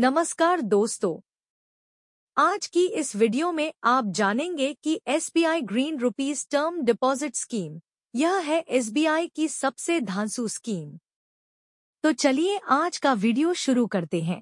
नमस्कार दोस्तों आज की इस वीडियो में आप जानेंगे कि SBI green rupees term deposit scheme यह है एसबीआई की सबसे धांसू स्कीम तो चलिए आज का वीडियो शुरू करते हैं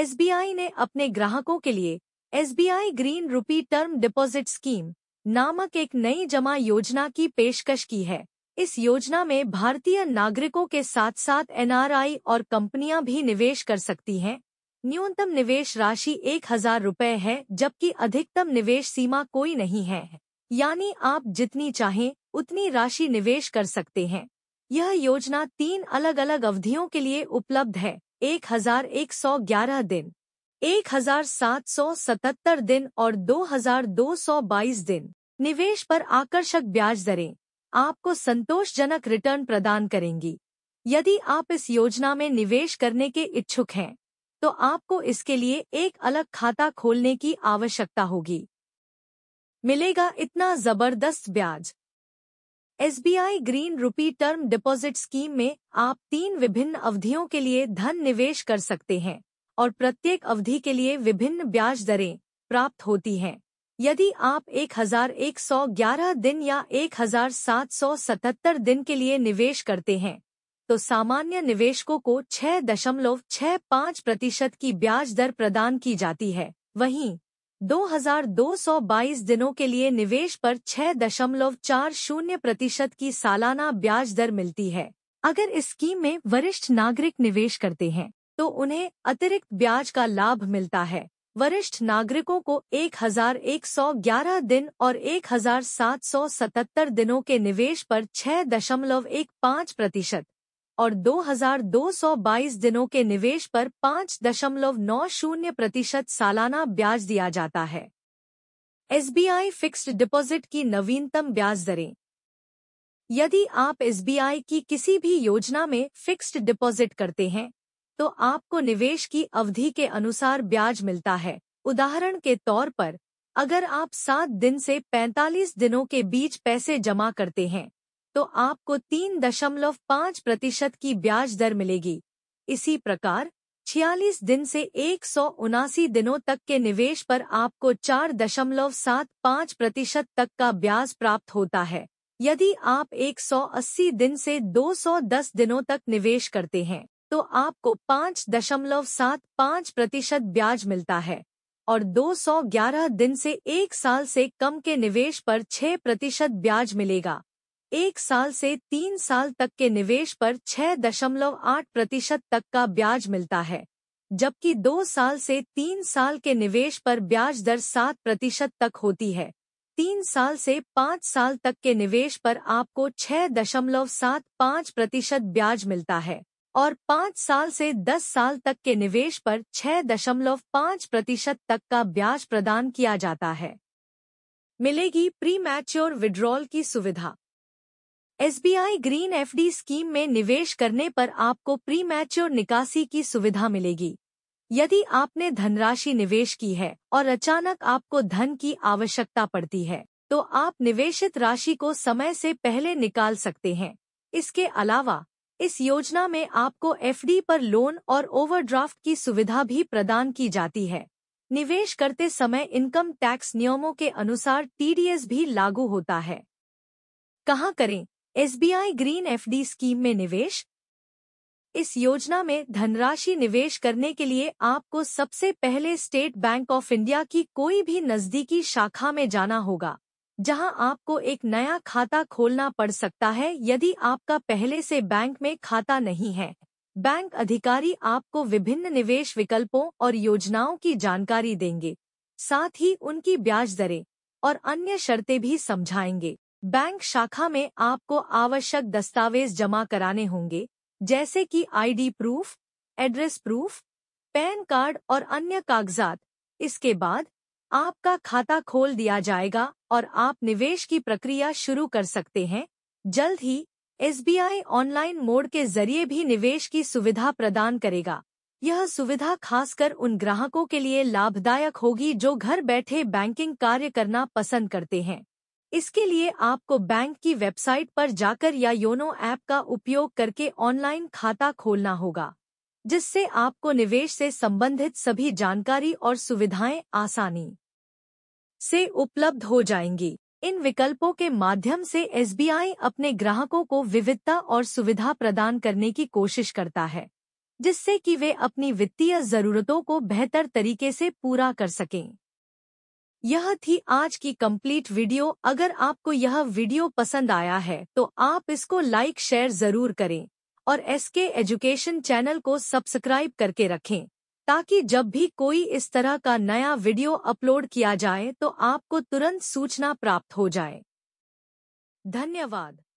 एसबीआई ने अपने ग्राहकों के लिए SBI green rupee term deposit scheme नामक एक नई जमा योजना की पेशकश की है इस योजना में भारतीय नागरिकों के साथ साथ एनआरआई और कंपनियां भी निवेश कर सकती हैं न्यूनतम निवेश राशि एक हजार रूपए है जबकि अधिकतम निवेश सीमा कोई नहीं है यानी आप जितनी चाहें उतनी राशि निवेश कर सकते हैं यह योजना तीन अलग अलग अवधियों के लिए उपलब्ध है एक हजार एक सौ ग्यारह दिन एक हजार सात सौ सतहत्तर दिन और दो हजार दो सौ बाईस दिन निवेश पर आकर्षक ब्याज दरें आपको संतोषजनक रिटर्न प्रदान करेंगी यदि आप इस योजना में निवेश करने के इच्छुक हैं तो आपको इसके लिए एक अलग खाता खोलने की आवश्यकता होगी मिलेगा इतना जबरदस्त ब्याज SBI green rupee term deposit scheme में आप तीन विभिन्न अवधियों के लिए धन निवेश कर सकते हैं और प्रत्येक अवधि के लिए विभिन्न ब्याज दरें प्राप्त होती हैं यदि आप 1111 दिन या 1777 दिन के लिए निवेश करते हैं तो सामान्य निवेशकों को 6.65 प्रतिशत की ब्याज दर प्रदान की जाती है वहीं 2222 दिनों के लिए निवेश पर 6.40 प्रतिशत की सालाना ब्याज दर मिलती है अगर इस स्कीम में वरिष्ठ नागरिक निवेश करते हैं तो उन्हें अतिरिक्त ब्याज का लाभ मिलता है वरिष्ठ नागरिकों को 1,111 दिन और 1,777 दिनों के निवेश पर 6.15 प्रतिशत और 2,222 दिनों के निवेश पर 5.90 प्रतिशत सालाना ब्याज दिया जाता है एसबीआई फिक्स्ड डिपॉजिट की नवीनतम ब्याज दरें यदि आप एसबीआई की किसी भी योजना में फिक्स्ड डिपॉजिट करते हैं तो आपको निवेश की अवधि के अनुसार ब्याज मिलता है उदाहरण के तौर पर अगर आप सात दिन से पैंतालीस दिनों के बीच पैसे जमा करते हैं तो आपको तीन दशमलव पाँच प्रतिशत की ब्याज दर मिलेगी इसी प्रकार छियालीस दिन से एक सौ उनासी दिनों तक के निवेश पर आपको चार दशमलव सात पाँच प्रतिशत तक का ब्याज प्राप्त होता है यदि आप 180 दिन से 210 दिनों तक निवेश करते हैं तो आपको पाँच दशमलव सात पाँच प्रतिशत ब्याज मिलता है और 211 दिन से एक साल से कम के निवेश पर 6 प्रतिशत ब्याज मिलेगा एक साल से तीन साल तक के निवेश पर 6.8 प्रतिशत तक का ब्याज मिलता है जबकि दो साल से तीन साल के निवेश पर ब्याज दर 7 प्रतिशत तक होती है तीन साल से पाँच साल तक के निवेश पर आपको 6.75 प्रतिशत ब्याज मिलता है और पाँच साल से दस साल तक के निवेश पर छह दशमलव पाँच प्रतिशत तक का ब्याज प्रदान किया जाता है मिलेगी प्री मैच्योर विड्रॉल की सुविधा एसबीआई ग्रीन एफडी स्कीम में निवेश करने पर आपको प्री मैच्योर निकासी की सुविधा मिलेगी यदि आपने धनराशि निवेश की है और अचानक आपको धन की आवश्यकता पड़ती है तो आप निवेशित राशि को समय से पहले निकाल सकते हैं इसके अलावा इस योजना में आपको एफडी पर लोन और ओवरड्राफ्ट की सुविधा भी प्रदान की जाती है निवेश करते समय इनकम टैक्स नियमों के अनुसार टीडीएस भी लागू होता है कहाँ करें एसबीआई ग्रीन एफडी स्कीम में निवेश इस योजना में धनराशि निवेश करने के लिए आपको सबसे पहले स्टेट बैंक ऑफ इंडिया की कोई भी नजदीकी शाखा में जाना होगा जहां आपको एक नया खाता खोलना पड़ सकता है यदि आपका पहले से बैंक में खाता नहीं है बैंक अधिकारी आपको विभिन्न निवेश विकल्पों और योजनाओं की जानकारी देंगे साथ ही उनकी ब्याज दरें और अन्य शर्तें भी समझाएंगे बैंक शाखा में आपको आवश्यक दस्तावेज जमा कराने होंगे जैसे कि ID proof address proof PAN card और अन्य कागजात इसके बाद आपका खाता खोल दिया जाएगा और आप निवेश की प्रक्रिया शुरू कर सकते हैं जल्द ही एस ऑनलाइन मोड के जरिए भी निवेश की सुविधा प्रदान करेगा यह सुविधा खासकर उन ग्राहकों के लिए लाभदायक होगी जो घर बैठे बैंकिंग कार्य करना पसंद करते हैं इसके लिए आपको बैंक की वेबसाइट पर जाकर या योनो ऐप का उपयोग करके ऑनलाइन खाता खोलना होगा जिससे आपको निवेश से संबंधित सभी जानकारी और सुविधाएं आसानी से उपलब्ध हो जाएंगी इन विकल्पों के माध्यम से एसबीआई अपने ग्राहकों को विविधता और सुविधा प्रदान करने की कोशिश करता है जिससे कि वे अपनी वित्तीय जरूरतों को बेहतर तरीके से पूरा कर सकें यह थी आज की कंप्लीट वीडियो अगर आपको यह वीडियो पसंद आया है तो आप इसको लाइक शेयर जरूर करें और एसके एजुकेशन चैनल को सब्सक्राइब करके रखें ताकि जब भी कोई इस तरह का नया वीडियो अपलोड किया जाए तो आपको तुरंत सूचना प्राप्त हो जाए धन्यवाद